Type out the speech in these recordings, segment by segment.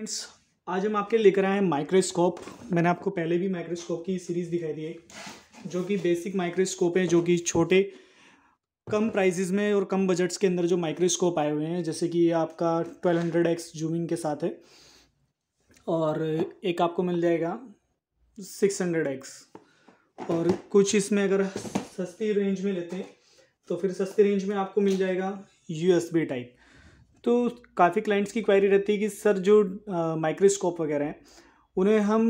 friends आज हम आपके लेकर आए हैं माइक्रोस्कोप मैंने आपको पहले भी माइक्रोस्कोप की सीरीज़ दिखाई दी है जो कि बेसिक माइक्रोस्कोप है जो कि छोटे कम प्राइजेज में और कम बजट्स के अंदर जो माइक्रोस्कोप आए हुए हैं जैसे कि आपका ट्वेल्व हंड्रेड एक्स जूमिंग के साथ है और एक आपको मिल जाएगा सिक्स हंड्रेड एक्स और कुछ इसमें अगर सस्ती रेंज में लेते हैं तो फिर सस्ती रेंज में आपको मिल जाएगा यू टाइप तो काफ़ी क्लाइंट्स की क्वायरी रहती है कि सर जो माइक्रोस्कोप वगैरह हैं उन्हें हम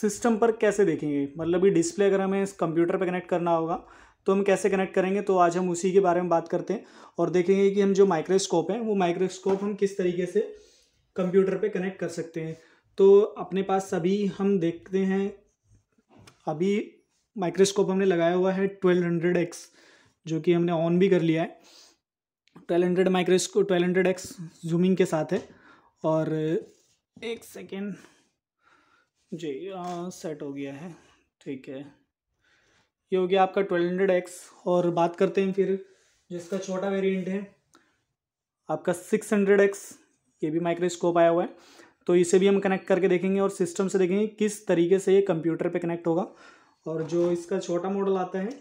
सिस्टम पर कैसे देखेंगे मतलब ये डिस्प्ले अगर हमें कंप्यूटर पर कनेक्ट करना होगा तो हम कैसे कनेक्ट करेंगे तो आज हम उसी के बारे में बात करते हैं और देखेंगे कि हम जो माइक्रोस्कोप हैं वो माइक्रोस्कोप हम किस तरीके से कंप्यूटर पर कनेक्ट कर सकते हैं तो अपने पास सभी हम देखते हैं अभी माइक्रोस्कोप हमने लगाया हुआ है ट्वेल्व हंड्रेड एक्स जो कि हमने ऑन भी कर लिया है twelve hundred microscope twelve hundred X zooming के साथ है और एक सेकेंड जी आ, सेट हो गया है ठीक है ये हो गया आपका ट्वेल्व हंड्रेड एक्स और बात करते हैं फिर जिसका छोटा वेरिएंट है आपका सिक्स हंड्रेड एक्स ये भी माइक्रोस्कोप आया हुआ है तो इसे भी हम कनेक्ट करके देखेंगे और सिस्टम से देखेंगे किस तरीके से ये कंप्यूटर पे कनेक्ट होगा और जो इसका छोटा मॉडल आता है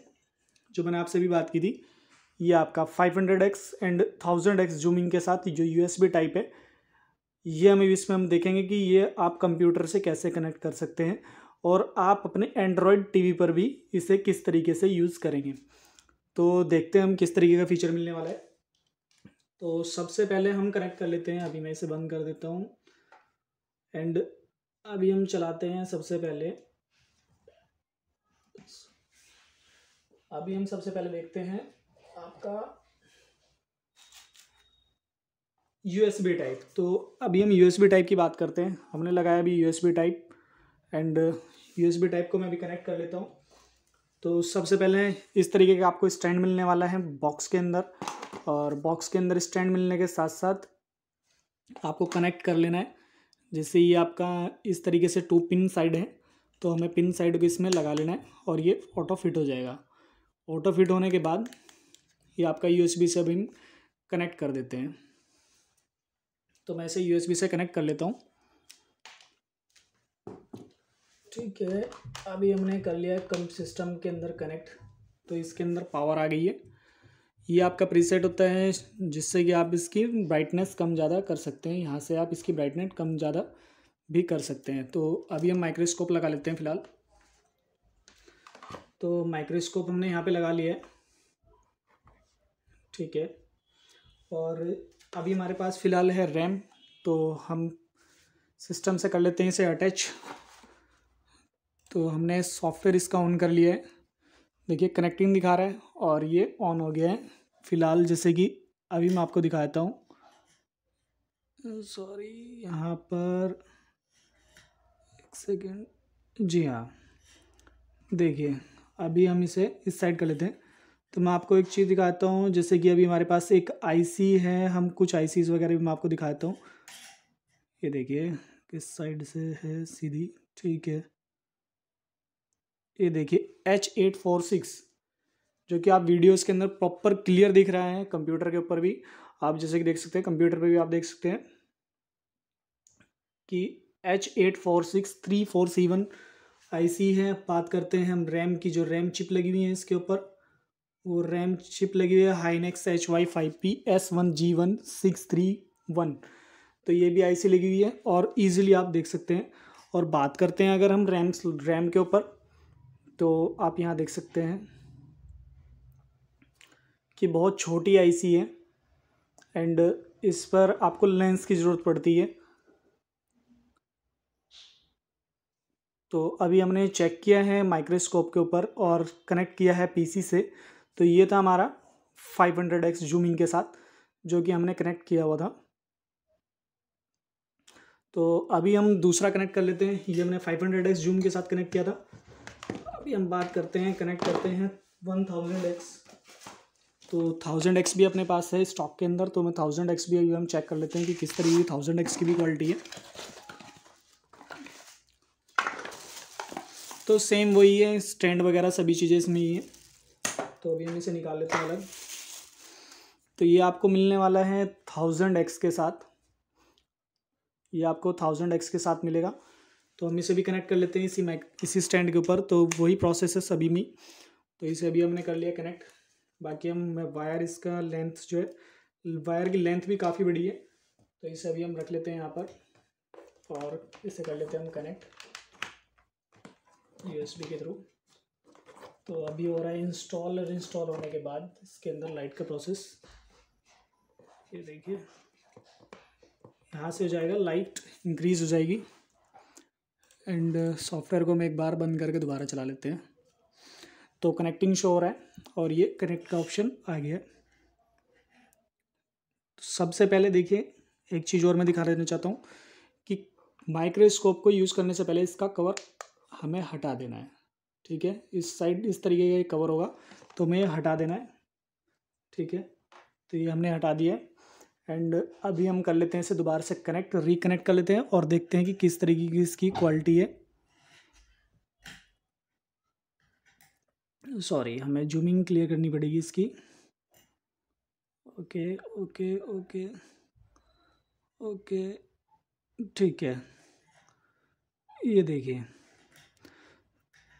जो मैंने आपसे भी बात की थी ये आपका 500x एंड 1000x जूमिंग के साथ जो यूएसबी टाइप है ये हम इसमें हम देखेंगे कि ये आप कंप्यूटर से कैसे कनेक्ट कर सकते हैं और आप अपने एंड्रॉयड टीवी पर भी इसे किस तरीके से यूज़ करेंगे तो देखते हैं हम किस तरीके का फीचर मिलने वाला है तो सबसे पहले हम कनेक्ट कर लेते हैं अभी मैं इसे बंद कर देता हूँ एंड अभी हम चलाते हैं सबसे पहले अभी हम सबसे पहले देखते हैं आपका यूएसबी टाइप तो अभी हम यूएसबी टाइप की बात करते हैं हमने लगाया अभी USB type and USB type को मैं अभी कनेक्ट कर लेता हूँ तो सबसे पहले इस तरीके का आपको स्टैंड मिलने वाला है बॉक्स के अंदर और बॉक्स के अंदर स्टैंड मिलने के साथ साथ आपको कनेक्ट कर लेना है जैसे ये आपका इस तरीके से टू पिन साइड है तो हमें पिन साइड को इसमें लगा लेना है और ये ऑटो फिट हो जाएगा ऑटो फिट होने के बाद ये आपका यू से अभी हम कनेक्ट कर देते हैं तो मैं इसे यू से कनेक्ट कर लेता हूँ ठीक है अभी हमने कर लिया कम सिस्टम के अंदर कनेक्ट तो इसके अंदर पावर आ गई है ये आपका प्रीसेट होता है जिससे कि आप इसकी ब्राइटनेस कम ज़्यादा कर सकते हैं यहाँ से आप इसकी ब्राइटनेस कम ज़्यादा भी कर सकते हैं तो अभी हम माइक्रोस्कोप लगा लेते हैं फ़िलहाल तो माइक्रोस्कोप हमने यहाँ पे लगा लिया है ठीक है और अभी हमारे पास फ़िलहाल है रैम तो हम सिस्टम से कर लेते हैं इसे अटैच तो हमने सॉफ्टवेयर इसका ऑन कर लिया है देखिए कनेक्टिंग दिखा रहा है और ये ऑन हो गया है फ़िलहाल जैसे कि अभी मैं आपको दिखा देता हूँ सॉरी यहाँ पर एक सेकेंड जी हाँ देखिए अभी हम इसे इस साइड कर लेते हैं तो मैं आपको एक चीज़ दिखाता हूँ जैसे कि अभी हमारे पास एक आईसी है हम कुछ आईसीज वगैरह भी मैं आपको दिखाता हूँ ये देखिए किस साइड से है सीधी ठीक है ये देखिए एच एट फोर सिक्स जो कि आप वीडियोस के अंदर प्रॉपर क्लियर दिख रहा है कंप्यूटर के ऊपर भी आप जैसे कि देख सकते हैं कंप्यूटर पे भी आप देख सकते हैं कि H eight four six three four seven I है बात करते हैं हम रैम की जो रैम चिप लगी हुई है इसके ऊपर वो रैम चिप लगी हुई है Hynix H Y five P S one G one six three one तो ये भी आईसी लगी हुई है और इजीली आप देख सकते हैं और बात करते हैं अगर हम रैम रैम के ऊपर तो आप यहाँ देख सकते हैं कि बहुत छोटी आईसी है एंड इस पर आपको लेंस की ज़रूरत पड़ती है तो अभी हमने चेक किया है माइक्रोस्कोप के ऊपर और कनेक्ट किया है पीसी से तो ये था हमारा 500x जूम इन के साथ जो कि हमने कनेक्ट किया हुआ था तो अभी हम दूसरा कनेक्ट कर लेते हैं ये हमने 500x जूम के साथ कनेक्ट किया था अभी हम बात करते हैं कनेक्ट करते हैं 1000x तो 1000x भी अपने पास है स्टॉक के अंदर तो मैं एक्स भी अभी हम चेक कर लेते हैं कि किस तरीके की एक्स की भी क्वालिटी है तो सेम वही है स्टैंड वगैरह सभी चीज़ें इसमें ही हैं तो अभी हम इसे निकाल लेते हैं अलग तो ये आपको मिलने वाला है थाउजेंड एक्स के साथ ये आपको थाउजेंड एक्स के साथ मिलेगा तो हम इसे भी कनेक्ट कर लेते हैं इसी मैक इसी स्टैंड के ऊपर तो वही प्रोसेस है सभी में तो इसे अभी हमने कर लिया कनेक्ट बाकी हम वायर इसका लेंथ जो है वायर की लेंथ भी काफ़ी बड़ी है तो इसे अभी हम रख लेते हैं यहाँ पर और इसे कर लेते हैं हम कनेक्ट यूएसबी के थ्रू तो अभी हो रहा है इंस्टॉल और इंस्टॉल होने के बाद इसके अंदर लाइट का प्रोसेस ये देखिए यहाँ से हो जाएगा लाइट इंक्रीज हो जाएगी एंड सॉफ्टवेयर uh, को हम एक बार बंद करके दोबारा चला लेते हैं तो कनेक्टिंग शो हो रहा है और ये कनेक्ट का ऑप्शन आ गया तो सबसे पहले देखिए एक चीज़ और मैं दिखा देना चाहता हूँ कि माइक्रोस्कोप को यूज़ करने से पहले इसका कवर हमें हटा देना है ठीक है इस साइड इस तरीके का ये कवर होगा तो हमें हटा देना है ठीक है तो ये हमने हटा दिया है एंड अभी हम कर लेते हैं इसे दोबारा से कनेक्ट रिकनेक्ट कर लेते हैं और देखते हैं कि किस तरीके की इसकी क्वालिटी है सॉरी हमें जूमिंग क्लियर करनी पड़ेगी इसकी ओके ओके ओके ओके ठीक है ये देखिए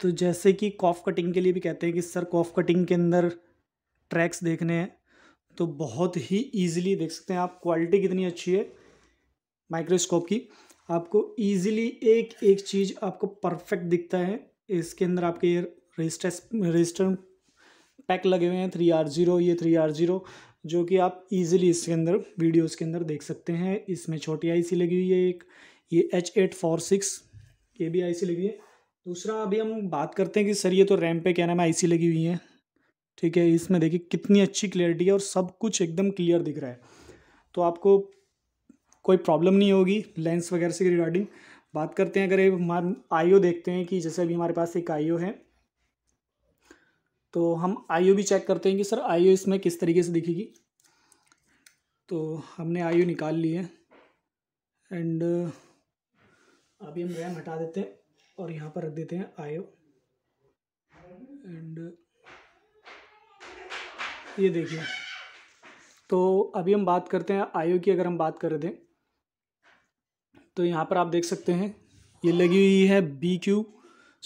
तो जैसे कि कॉफ कटिंग के लिए भी कहते हैं कि सर कॉफ कटिंग के अंदर ट्रैक्स देखने हैं तो बहुत ही ईजिली देख सकते हैं आप क्वालिटी कितनी अच्छी है माइक्रोस्कोप की आपको ईजिली एक एक चीज़ आपको परफेक्ट दिखता है इसके अंदर आपके ये रजिस्टर रजिस्टर पैक लगे हुए हैं थ्री आर ज़ीरो ये थ्री आर ज़ीरो जो कि आप इजीली इसके अंदर वीडियोस के अंदर देख सकते हैं इसमें छोटी आईसी लगी हुई है एक ये एच एट फोर सिक्स ये भी आईसी लगी है दूसरा अभी हम बात करते हैं कि सर ये तो रैम पे क्या नाम है आईसी लगी हुई है ठीक है इसमें देखिए कितनी अच्छी क्लियरिटी है और सब कुछ एकदम क्लियर दिख रहा है तो आपको कोई प्रॉब्लम नहीं होगी लेंस वगैरह से रिगार्डिंग बात करते हैं अगर हमारे आईओ देखते हैं कि जैसे अभी हमारे पास एक आईओ है तो हम आईओ भी चेक करते हैं कि सर आईओ इसमें किस तरीके से दिखेगी तो हमने आईओ निकाल ली है एंड अभी हम रैम हटा देते हैं और यहाँ पर रख देते हैं आयो एंड ये देखिए तो अभी हम बात करते हैं आयो की अगर हम बात कर दें तो यहाँ पर आप देख सकते हैं ये लगी हुई है B Q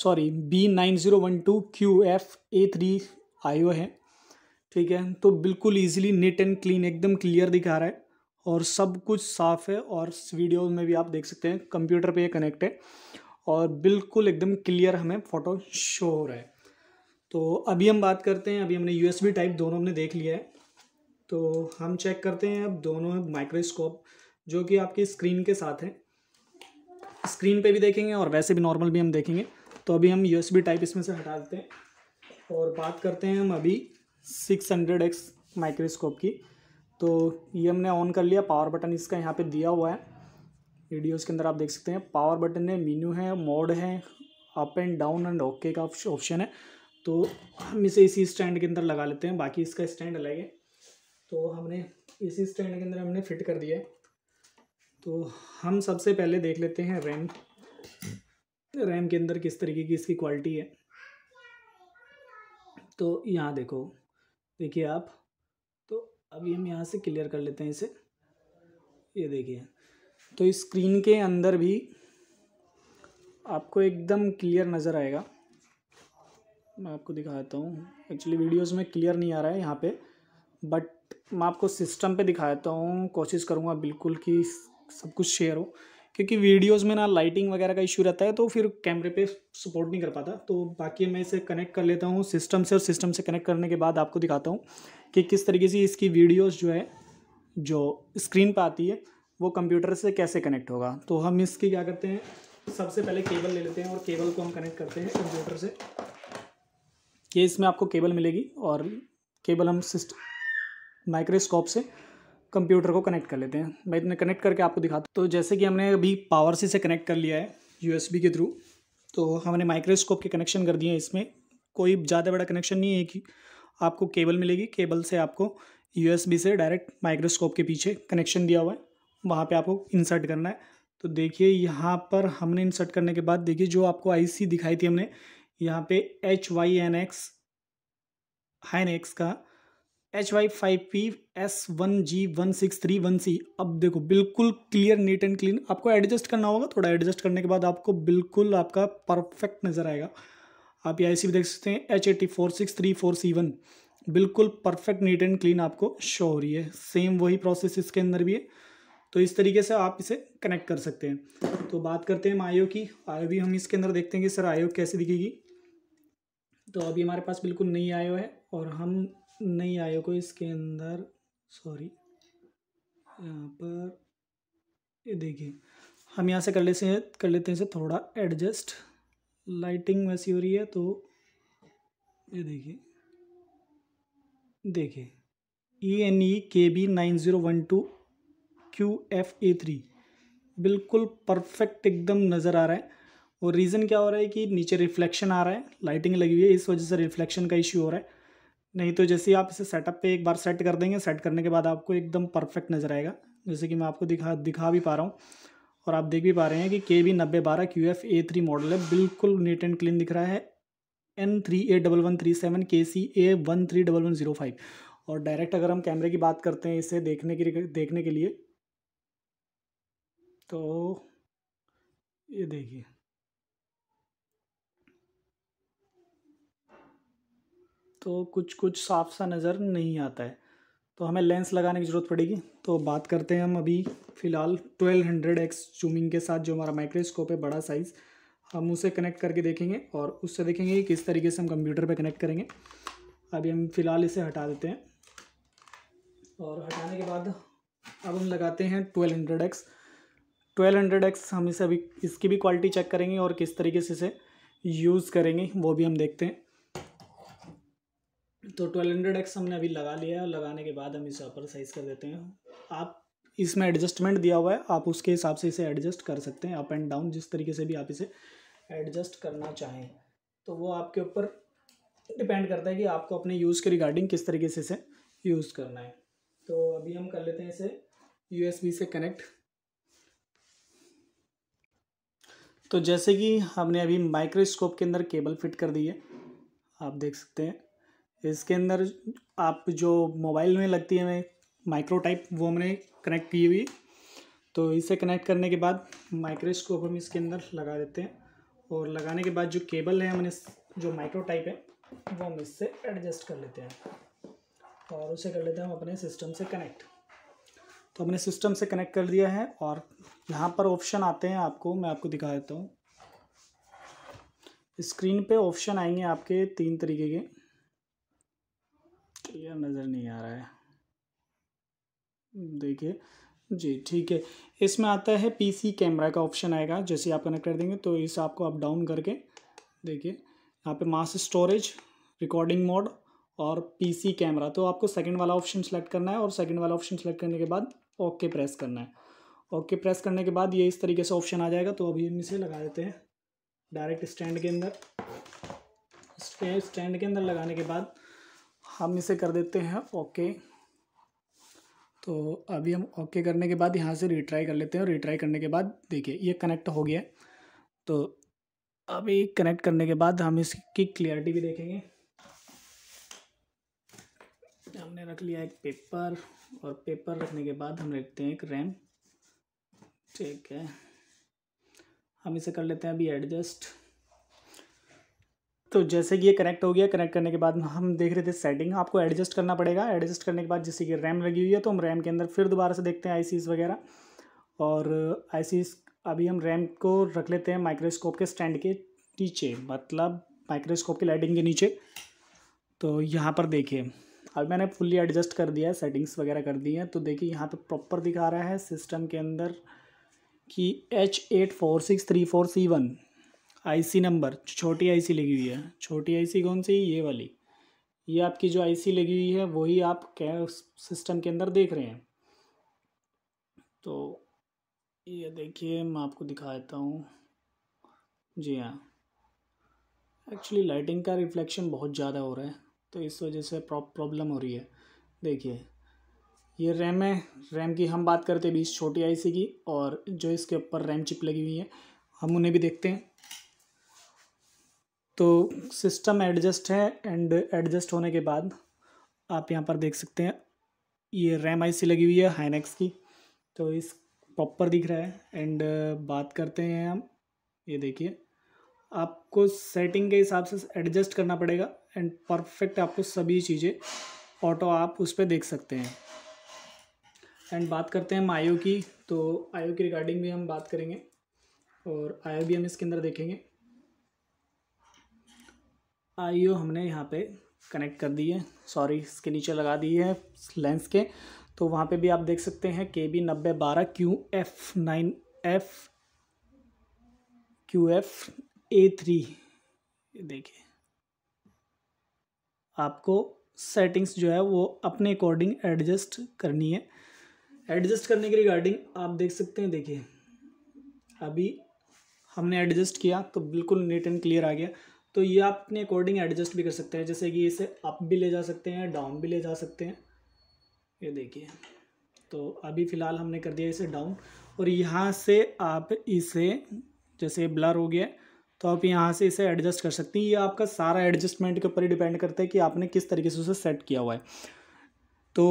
sorry B nine zero one two Q F A three आयो है ठीक है तो बिल्कुल इजीली नीट एंड क्लीन एकदम क्लियर दिखा रहा है और सब कुछ साफ़ है और वीडियो में भी आप देख सकते हैं कंप्यूटर पे ये कनेक्ट है और बिल्कुल एकदम क्लियर हमें फ़ोटो शो हो रहा है तो अभी हम बात करते हैं अभी हमने यू टाइप दोनों हमने देख लिया है तो हम चेक करते हैं अब दोनों माइक्रोस्कोप जो कि आपकी स्क्रीन के साथ है स्क्रीन पे भी देखेंगे और वैसे भी नॉर्मल भी हम देखेंगे तो अभी हम यू टाइप इसमें से हटा देते हैं और बात करते हैं हम अभी सिक्स हंड्रेड एक्स माइक्रोस्कोप की तो ये हमने ऑन कर लिया पावर बटन इसका यहाँ पे दिया हुआ है रेडियोज के अंदर आप देख सकते हैं पावर बटन है मीनू है मोड है up and down and okay का ऑप्शन है तो हम इसे इसी स्टैंड के अंदर लगा लेते हैं बाकी इसका स्टैंड अलग है तो हमने इसी स्टैंड के अंदर हमने फिट कर दिया है तो हम सबसे पहले देख लेते हैं रैम रैम के अंदर किस तरीके की इसकी क्वालिटी है तो यहाँ देखो देखिए आप तो अभी हम यहाँ से क्लियर कर लेते हैं इसे ये देखिए तो इस स्क्रीन के अंदर भी आपको एकदम क्लियर नज़र आएगा मैं आपको दिखाता हूँ एक्चुअली वीडियोस में क्लियर नहीं आ रहा है यहाँ पे बट मैं आपको सिस्टम पे दिखाता हूँ कोशिश करूँगा बिल्कुल कि सब कुछ शेयर हो क्योंकि वीडियोस में ना लाइटिंग वगैरह का इशू रहता है तो फिर कैमरे पे सपोर्ट नहीं कर पाता तो बाकी मैं इसे कनेक्ट कर लेता हूँ सिस्टम से और सिस्टम से कनेक्ट करने के बाद आपको दिखाता हूँ कि किस तरीके से इसकी वीडियोज़ जो है जो स्क्रीन पर आती है वो कंप्यूटर से कैसे कनेक्ट होगा तो हम इसकी क्या करते हैं सबसे पहले केबल ले लेते हैं और केबल को हम कनेक्ट करते हैं कंप्यूटर से ये इसमें आपको केबल मिलेगी और केबल हम सिस्ट माइक्रोस्कोप से कंप्यूटर को कनेक्ट कर लेते हैं मैं इतने कनेक्ट करके आपको दिखाता तो जैसे कि हमने अभी पावर से से कनेक्ट कर लिया है यूएसबी के थ्रू तो हमने माइक्रोस्कोप के कनेक्शन कर दिए हैं इसमें कोई ज़्यादा बड़ा कनेक्शन नहीं है कि आपको केबल मिलेगी केबल से आपको यूएसबी से डायरेक्ट माइक्रोस्कोप के पीछे कनेक्शन दिया हुआ है वहाँ पे आपको इंसर्ट करना है तो देखिए यहाँ पर हमने इंसर्ट करने के बाद देखिए जो आपको आईसी दिखाई थी हमने यहाँ पे H Y N X Hynix का H Y five P S one G one six three one C अब देखो बिल्कुल क्लियर नीट एंड क्लीन आपको एडजस्ट करना होगा थोड़ा एडजस्ट करने के बाद आपको बिल्कुल आपका परफेक्ट नज़र आएगा आप ये आईसी भी देख सकते हैं H eight four six three four C one बिल्कुल परफेक्ट नीट एंड क्लीन आपको शो हो रही है सेम वही प्रोसेस इसके अंदर भी है तो इस तरीके से आप इसे कनेक्ट कर सकते हैं तो बात करते हैं हम आयो की आयो भी हम इसके अंदर देखते हैं कि सर आयो कैसे दिखेगी तो अभी हमारे पास बिल्कुल नई आयो है और हम नई आयो को इसके अंदर सॉरी यहाँ पर ये देखिए हम यहाँ से कर लेते हैं कर लेते हैं इसे थोड़ा एडजस्ट लाइटिंग वैसी हो रही है तो ये देखिए देखिए ई N E K B nine zero one two Q F A three बिल्कुल परफेक्ट एकदम नज़र आ रहा है और रीज़न क्या हो रहा है कि नीचे रिफ्लेक्शन आ रहा है लाइटिंग लगी हुई है इस वजह से रिफ्लेक्शन का इश्यू हो रहा है नहीं तो जैसे ही आप इसे सेटअप पे एक बार सेट कर देंगे सेट करने के बाद आपको एकदम परफेक्ट नज़र आएगा जैसे कि मैं आपको दिखा दिखा भी पा रहा हूँ और आप देख भी पा रहे हैं कि के बी नब्बे बारह Q F A three model है बिल्कुल नीट एंड क्लीन दिख रहा है N three A double one three seven K C A one three double one zero five और डायरेक्ट अगर हम कैमरे की बात करते हैं इसे देखने के देखने के लिए तो ये देखिए तो कुछ कुछ साफ सा नज़र नहीं आता है तो हमें लेंस लगाने की ज़रूरत पड़ेगी तो बात करते हैं हम अभी फ़िलहाल ट्वेल्व हंड्रेड एक्स जूमिंग के साथ जो हमारा माइक्रोस्कोप है बड़ा साइज़ हम उसे कनेक्ट करके देखेंगे और उससे देखेंगे कि किस तरीके से हम कंप्यूटर पे कनेक्ट करेंगे अभी हम फ़िलहाल इसे हटा देते हैं और हटाने के बाद अब हम लगाते हैं twelve hundred X twelve hundred X हम इसे अभी इसकी भी क्वालिटी चेक करेंगे और किस तरीके से इसे यूज़ करेंगे वो भी हम देखते हैं तो ट्वेल्व हंड्रेड एक्स हमने अभी लगा लिया है लगाने के बाद हम इसे अपर साइज़ कर देते हैं आप इसमें एडजस्टमेंट दिया हुआ है आप उसके हिसाब से इसे एडजस्ट कर सकते हैं अप एंड डाउन जिस तरीके से भी आप इसे एडजस्ट करना चाहें तो वो आपके ऊपर डिपेंड करता है कि आपको अपने यूज़ के रिगार्डिंग किस तरीके से इसे यूज़ करना है तो अभी हम कर लेते हैं इसे यू से कनेक्ट तो जैसे कि हमने अभी माइक्रोस्कोप के अंदर केबल फिट कर दी है आप देख सकते हैं इसके अंदर आप जो मोबाइल में लगती है माइक्रो टाइप वो हमने कनेक्ट की हुई तो इसे कनेक्ट करने के बाद माइक्रोस्कोप हम इसके अंदर लगा देते हैं और लगाने के बाद जो केबल है हमने जो माइक्रो टाइप है वो हम इससे एडजस्ट कर लेते हैं और उसे कर लेते हैं हम अपने सिस्टम से कनेक्ट तो हमने सिस्टम से कनेक्ट कर दिया है और यहाँ पर ऑप्शन आते हैं आपको मैं आपको दिखा देता हूँ स्क्रीन पे ऑप्शन आएंगे आपके तीन तरीके के क्लियर नज़र नहीं आ रहा है देखिए जी ठीक है इसमें आता है पीसी कैमरा का ऑप्शन आएगा जैसे आप कनेक्ट कर देंगे तो इस आपको आप डाउन करके देखिए यहाँ पे मास स्टोरेज रिकॉर्डिंग मोड और पीसी कैमरा तो आपको सेकंड वाला ऑप्शन सेलेक्ट करना है और सेकंड वाला ऑप्शन सेलेक्ट करने के बाद ओके प्रेस करना है ओके प्रेस करने के बाद ये इस तरीके से ऑप्शन आ जाएगा तो अभी हम इसे लगा देते हैं डायरेक्ट स्टैंड के अंदर स्टैंड के अंदर लगाने के बाद हम इसे कर देते हैं ओके तो अभी हम ओके करने के बाद यहाँ से रिट्राई कर लेते हैं रिट्राई करने के बाद देखिए ये कनेक्ट हो गया तो अभी कनेक्ट करने के बाद हम इसकी क्लियरिटी भी देखेंगे हमने रख लिया एक पेपर और पेपर रखने के बाद हम रखते हैं एक रैम ठीक है हम इसे कर लेते हैं अभी एडजस्ट तो जैसे कि ये कनेक्ट हो गया कनेक्ट करने के बाद हम देख रहे थे सेटिंग आपको एडजस्ट करना पड़ेगा एडजस्ट करने के बाद जैसे कि रैम लगी हुई है तो हम रैम के अंदर फिर दोबारा से देखते हैं आईसीस वगैरह और आई अभी हम रैम को रख लेते हैं माइक्रोस्कोप के स्टैंड के नीचे मतलब माइक्रोस्कोप की लाइटिंग के नीचे तो यहाँ पर देखिए अब मैंने फुल्ली एडजस्ट कर दिया है सेटिंग्स वगैरह कर दी हैं तो देखिए यहाँ पे प्रॉपर दिखा रहा है सिस्टम के अंदर कि H eight four six three four C one I C number छोटी आई सी लगी हुई है छोटी आई सी कौन सी ये वाली ये आपकी जो आई सी लगी हुई है वही आप क्या सिस्टम के अंदर देख रहे हैं तो ये देखिए मैं आपको दिखा देता हूँ जी हाँ एक्चुअली लाइटिंग का रिफ्लेक्शन बहुत ज़्यादा हो रहा है तो इस वजह से प्रॉब्लम हो रही है देखिए ये रैम है रैम की हम बात करते हैं बीस छोटी आईसी की और जो इसके ऊपर रैम चिप लगी हुई है हम उन्हें भी देखते हैं तो सिस्टम एडजस्ट है एंड एडजस्ट होने के बाद आप यहाँ पर देख सकते हैं ये रैम आईसी लगी हुई है हाइनेक्स की तो इस प्रॉपर दिख रहा है एंड बात करते हैं हम ये देखिए आपको सेटिंग के हिसाब से एडजस्ट करना पड़ेगा एंड परफेक्ट आपको सभी चीज़ें ऑटो आप उस पर देख सकते हैं एंड बात करते हैं मायो की तो आयो की रिगार्डिंग भी हम बात करेंगे और आयो भी हम इसके अंदर देखेंगे आयो हमने यहाँ पे कनेक्ट कर दी है सॉरी इसके नीचे लगा दी है लेंस के तो वहाँ पे भी आप देख सकते हैं के बी नब्बे बारह Q F nine F Q F A three देखिए आपको सेटिंग्स जो है वो अपने अकॉर्डिंग एडजस्ट करनी है एडजस्ट करने के रिगार्डिंग आप देख सकते हैं देखिए अभी हमने एडजस्ट किया तो बिल्कुल नीट एंड क्लियर आ गया तो ये आप अपने अकॉर्डिंग एडजस्ट भी कर सकते हैं जैसे कि इसे अप भी ले जा सकते हैं डाउन भी ले जा सकते हैं ये देखिए तो अभी फ़िलहाल हमने कर दिया इसे डाउन और यहाँ से आप इसे जैसे ब्लर हो गया तो आप यहाँ से इसे एडजस्ट कर सकते हैं ये आपका सारा एडजस्टमेंट के ऊपर ही डिपेंड करता है कि आपने किस तरीके से उसे सेट किया हुआ है तो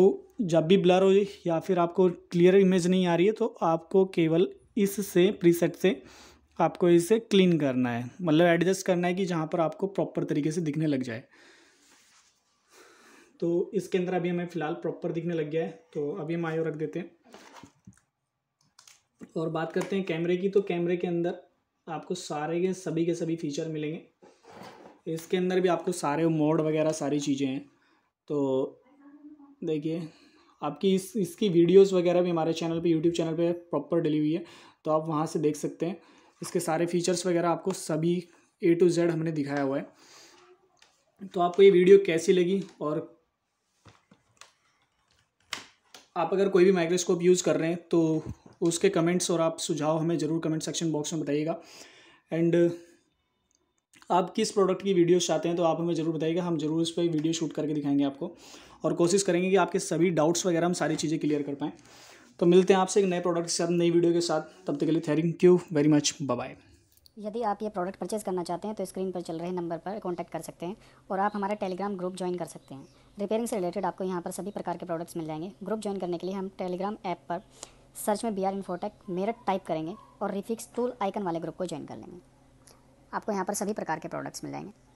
जब भी ब्लर हो या फिर आपको क्लियर इमेज नहीं आ रही है तो आपको केवल इससे प्रीसेट से आपको इसे क्लीन करना है मतलब एडजस्ट करना है कि जहाँ पर आपको प्रॉपर तरीके से दिखने लग जाए तो इसके अंदर अभी हमें फ़िलहाल प्रॉपर दिखने लग गया है तो अभी हम आयो रख देते हैं और बात करते हैं कैमरे की तो कैमरे के अंदर आपको सारे के सभी के सभी फीचर मिलेंगे इसके अंदर भी आपको सारे मोड वगैरह सारी चीज़ें हैं तो देखिए आपकी इस इसकी वीडियोस वगैरह भी हमारे चैनल पे यूट्यूब चैनल पे प्रॉपर डली हुई है तो आप वहाँ से देख सकते हैं इसके सारे फीचर्स वगैरह आपको सभी ए टू जेड हमने दिखाया हुआ है तो आपको ये वीडियो कैसी लगी और आप अगर कोई भी माइक्रोस्कोप यूज़ कर रहे हैं तो उसके कमेंट्स और आप सुझाव हमें ज़रूर कमेंट सेक्शन बॉक्स में बताइएगा एंड आप किस प्रोडक्ट की वीडियो चाहते हैं तो आप हमें ज़रूर बताइएगा हम ज़रूर इस पर वीडियो शूट करके दिखाएंगे आपको और कोशिश करेंगे कि आपके सभी डाउट्स वगैरह हम सारी चीज़ें क्लियर कर पाएँ तो मिलते हैं आपसे एक नए प्रोडक्ट के साथ नई वीडियो के साथ तब तक के लिए thank you very much bye यदि आप ये प्रोडक्ट परचेज करना चाहते हैं तो स्क्रीन पर चल रहे नंबर पर कॉन्टैक्ट कर सकते हैं और आप हमारा टेलीग्राम ग्रुप ज्वाइन कर सकते हैं रिपेयरिंग से रिलेटेड आपको यहाँ पर सभी प्रकार के प्रोडक्ट्स मिल जाएंगे ग्रुप ज्वाइन करने के लिए हम टेलीग्राम ऐप पर सर्च में B R Infotech Meerut type करेंगे और रिफिक्स टूल आइकन वाले ग्रुप को ज्वाइन कर लेंगे आपको यहाँ पर सभी प्रकार के प्रोडक्ट्स मिल जाएंगे